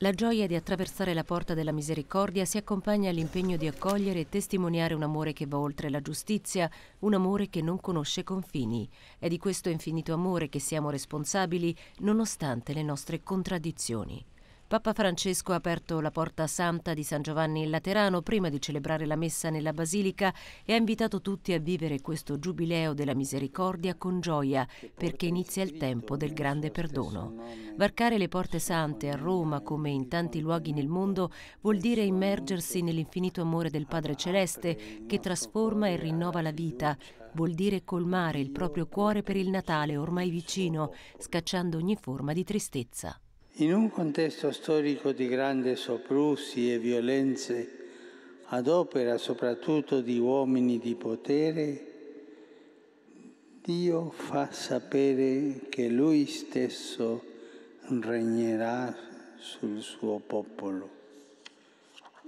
La gioia di attraversare la porta della misericordia si accompagna all'impegno di accogliere e testimoniare un amore che va oltre la giustizia, un amore che non conosce confini. È di questo infinito amore che siamo responsabili nonostante le nostre contraddizioni. Papa Francesco ha aperto la porta santa di San Giovanni in Laterano prima di celebrare la messa nella Basilica e ha invitato tutti a vivere questo giubileo della misericordia con gioia perché inizia il tempo del grande perdono. Varcare le porte sante a Roma come in tanti luoghi nel mondo vuol dire immergersi nell'infinito amore del Padre Celeste che trasforma e rinnova la vita, vuol dire colmare il proprio cuore per il Natale ormai vicino, scacciando ogni forma di tristezza. In un contesto storico di grandi soprusi e violenze, ad opera soprattutto di uomini di potere, Dio fa sapere che Lui stesso regnerà sul suo popolo,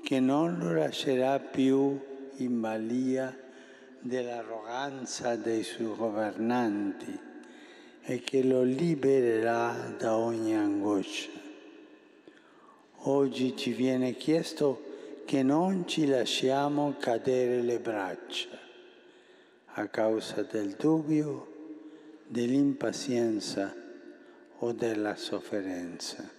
che non lo lascerà più in balia dell'arroganza dei suoi governanti e che lo libererà da ogni angoscia. Oggi ci viene chiesto che non ci lasciamo cadere le braccia a causa del dubbio, dell'impazienza o della sofferenza.